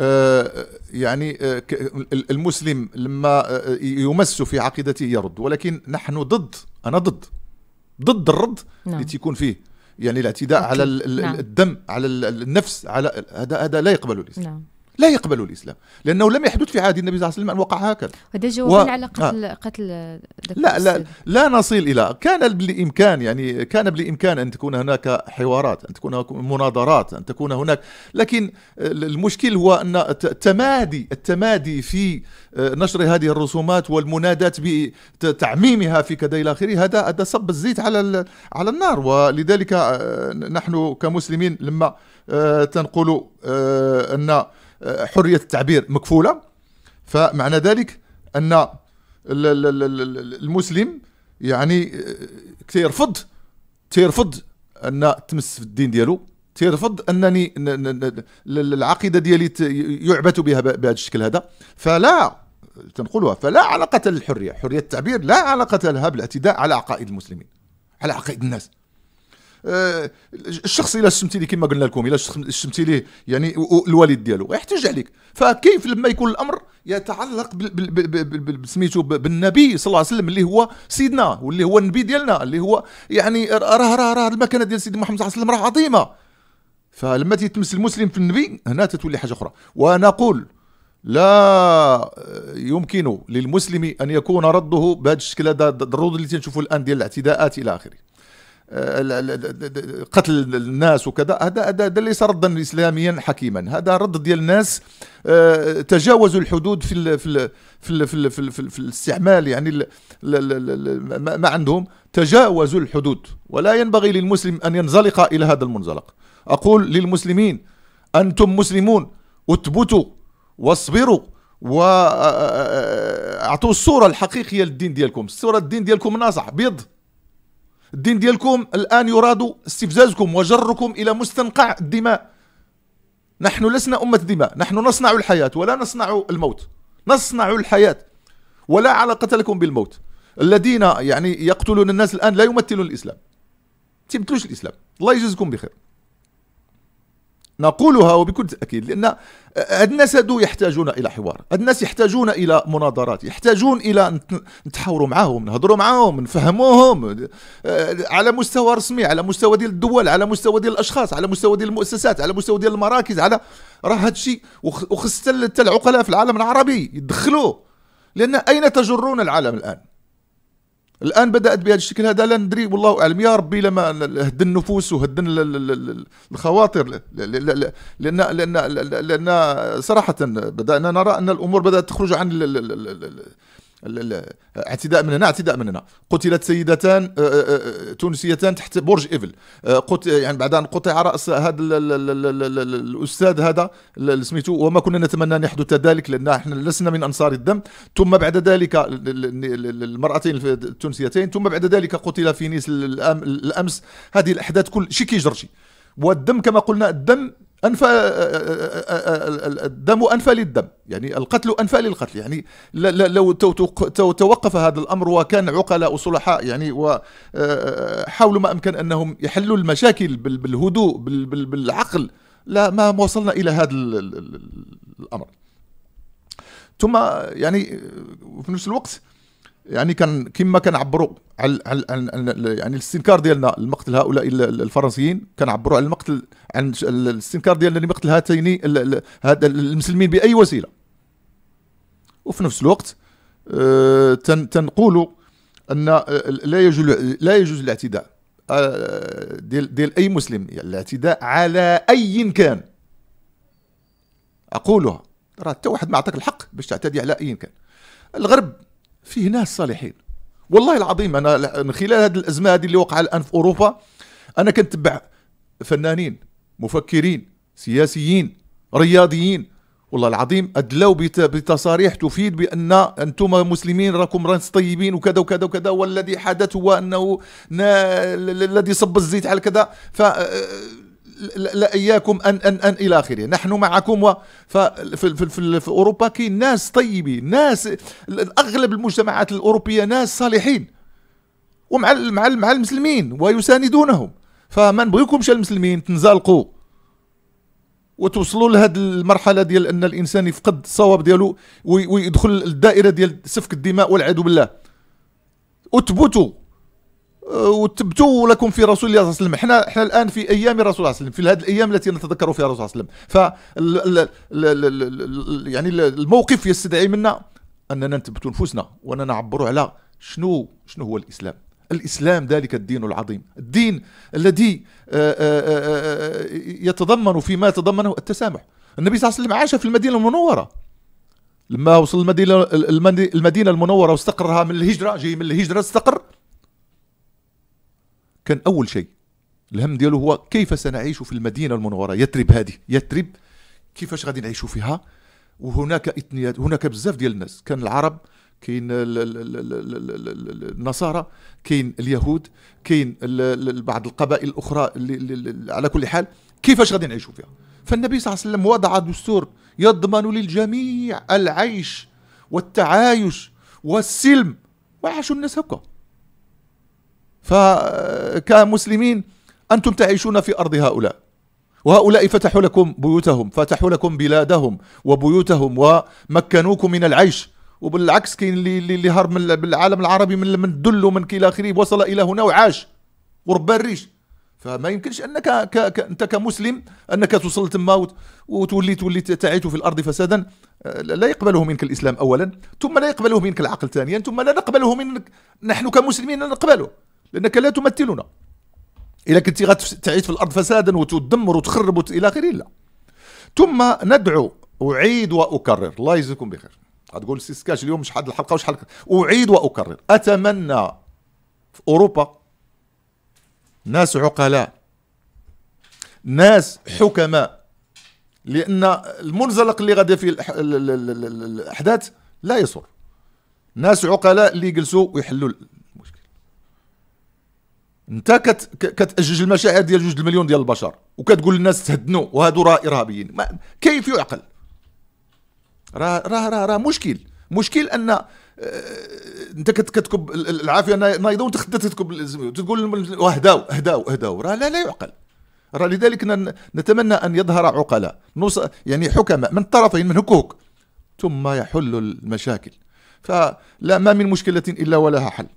آه، يعني آه، المسلم لما آه، يمس في عقيدته يرد ولكن نحن ضد أنا ضد ضد الرد نعم. اللي تيكون فيه يعني الاعتداء على نعم. الدم نعم. على النفس على هذا هذا لا يقبله الإسلام نعم. لا يقبل الاسلام لانه لم يحدث في عهد النبي صلى الله عليه وسلم ان وقع هكذا هذا جواب و... على قتل آه. قتل لا لا لا نصل الى كان بالامكان يعني كان بالامكان ان تكون هناك حوارات ان تكون هناك مناظرات ان تكون هناك لكن المشكل هو ان التمادي التمادي في آه، نشر هذه الرسومات والمنادات بتعميمها في كذا الى اخره هذا هذا صب الزيت على على النار ولذلك آه، نحن كمسلمين لما آه، تنقل ان آه، حريه التعبير مكفوله فمعنى ذلك ان المسلم يعني آه، تيرفض تيرفض ان تمس في الدين ديالو تيرفض انني العقيده ديالي يعبث بها بهذا الشكل هذا فلا تنقلها فلا علاقه للحريه حريه التعبير لا علاقه لها بالاعتداء على عقائد المسلمين على عقائد الناس آه، الشخص الا شتمتي ليه كما قلنا لكم الا شتمتي ليه يعني الوالد ديالو غيحتج عليك فكيف لما يكون الامر يتعلق بسميتو بالنبي صلى الله عليه وسلم اللي هو سيدنا واللي هو النبي ديالنا اللي هو يعني راه راه راه المكانه ديال سيدنا محمد صلى الله عليه وسلم راه عظيمه فلما تيتمس المسلم في النبي هنا تتولي حاجه اخرى ونقول لا آه، يمكن للمسلم ان يكون رده بهذا الشكل هذا الرد اللي تنشوفوا الان ديال الاعتداءات الى اخره آه، قتل الناس وكذا هذا هذا ليس ردا اسلاميا حكيما هذا رد ديال الناس آه، تجاوزوا الحدود في في في في, في, الاستعمال يعني ما عندهم تجاوزوا الحدود ولا ينبغي للمسلم ان ينزلق الى هذا المنزلق اقول للمسلمين انتم مسلمون اثبتوا واصبروا واعطوا آه، الصوره الحقيقيه للدين ديالكم الصوره الدين ديالكم ناصح بيض الدين ديالكم الآن يراد استفزازكم وجركم إلى مستنقع الدماء نحن لسنا أمة دماء نحن نصنع الحياة ولا نصنع الموت نصنع الحياة ولا علاقة لكم بالموت الذين يعني يقتلون الناس الآن لا يمثلون الإسلام تمثلوش الإسلام الله يجزكم بخير نقولها وبكل تأكيد لأن هاد الناس هادو يحتاجون إلى حوار هاد الناس يحتاجون إلى مناظرات يحتاجون إلى نتحاوروا معاهم نهضروا معاهم نفهموهم آه، على مستوى رسمي على مستوى ديال الدول على مستوى ديال الأشخاص على مستوى ديال المؤسسات على مستوى ديال المراكز على راه هادشي وخص حتى العقلاء في العالم العربي يدخلوه لأن أين تجرون العالم الآن الان بدات بهذا الشكل هذا لا ندري والله اعلم يا ربي لما هد النفوس وهد الخواطر لان لان لان صراحه بدانا نرى ان الامور بدات تخرج عن اعتداء من هنا اعتداء من هنا قتلت سيدتان تونسيتان تحت برج ايفل يعني بعد ان قطع راس هذا الاستاذ هذا سميتو وما كنا نتمنى ان يحدث ذلك لان احنا لسنا من انصار الدم ثم بعد ذلك المراتين التونسيتين ثم بعد ذلك قتل في نيس الامس هذه الاحداث كل شيء كيجرشي والدم كما قلنا الدم أنفى الدم أنفى للدم يعني القتل أنفى للقتل يعني لو توقف هذا الأمر وكان عقلاء وصلحاء يعني وحاولوا ما أمكن أنهم يحلوا المشاكل بالهدوء بالعقل لا ما وصلنا إلى هذا الأمر ثم يعني في نفس الوقت يعني كان كما كنعبروا على, على, يعني الاستنكار ديالنا لمقتل هؤلاء الفرنسيين كنعبروا على المقتل عن الاستنكار ديالنا لمقتل هاتين هذا المسلمين باي وسيله وفي نفس الوقت آه، تنقولوا ان آه، لا يجوز لا يجوز الاعتداء آه، ديال ديال اي مسلم يعني الاعتداء على اي كان اقولها راه حتى واحد ما عطاك الحق باش تعتدي على اي كان الغرب فيه ناس صالحين والله العظيم انا من خلال هذه الازمه هذه اللي وقع الان في اوروبا انا كنتبع فنانين مفكرين سياسيين رياضيين والله العظيم ادلوا بتصاريح تفيد بان انتم مسلمين راكم رانس طيبين وكذا وكذا وكذا والذي حدث هو انه الذي صب الزيت على كذا ف لا اياكم ان ان ان الى اخره نحن معكم و في, في, في, في اوروبا كاين ناس طيبين ناس اغلب المجتمعات الاوروبيه ناس صالحين ومع مع مع المسلمين ويساندونهم فما نبغيكمش المسلمين تنزلقوا وتوصلوا لهذه المرحله ديال ان الانسان يفقد الصواب ديالو ويدخل الدائره ديال سفك الدماء والعياذ بالله اثبتوا أه، وتبتوا لكم في رسول الله صلى الله عليه وسلم احنا احنا الان في ايام الرسول صلى الله عليه وسلم في هذه الايام التي نتذكر فيها الرسول صلى الله عليه وسلم ف يعني الموقف يستدعي منا اننا نثبتوا نفوسنا واننا نعبروا على شنو شنو هو الاسلام الاسلام ذلك الدين العظيم الدين الذي أه، أه، يتضمن فيما يتضمنه التسامح النبي صلى الله عليه وسلم عاش في المدينه المنوره لما وصل المدينه المدينه المنوره واستقرها من الهجره جاي من الهجره استقر كان اول شيء الهم ديالو هو كيف سنعيش في المدينه المنوره يثرب هذه يثرب كيفاش غادي نعيشوا فيها وهناك اثنيات هناك بزاف ديال الناس كان العرب كاين النصارى كاين اليهود كاين بعض القبائل الاخرى على كل حال كيفاش غادي نعيشوا فيها فالنبي صلى الله عليه وسلم وضع دستور يضمن للجميع العيش والتعايش والسلم وعاشوا الناس هكا فكمسلمين أنتم تعيشون في أرض هؤلاء وهؤلاء فتحوا لكم بيوتهم فتحوا لكم بلادهم وبيوتهم ومكنوكم من العيش وبالعكس كاين اللي اللي هرب من العالم العربي من من الدل ومن كلا اخره وصل الى هنا وعاش وربى الريش فما يمكنش انك ك... ك... انت كمسلم انك توصل تما وتولي تولي تعيش في الارض فسادا آه، لا يقبله منك الاسلام اولا ثم لا يقبله منك العقل ثانيا ثم لا نقبله منك نحن كمسلمين نقبله لانك لا تمثلنا اذا كنت تعيش في الارض فسادا وتدمر وتخرب الى اخره لا ثم ندعو اعيد واكرر الله يجزيكم بخير غتقول سي سكاش اليوم شحال الحلقه وشحال اعيد واكرر اتمنى في اوروبا ناس عقلاء ناس حكماء لان المنزلق اللي غادي فيه الاحداث لا يسر ناس عقلاء اللي يجلسوا ويحلوا انت كت كتاجج المشاعر ديال جوج المليون ديال البشر وكتقول للناس تهدنوا وهادو راه ارهابيين ما كيف يعقل راه راه راه مشكل مشكل ان آه، انت كتكب العافيه نايضه وانت خدات تكب تقول اهداو اهداو اهداو راه لا لا يعقل راه لذلك نتمنى ان يظهر عقلاء يعني حكماء من الطرفين من هكوك ثم يحل المشاكل فلا ما من مشكله الا ولها حل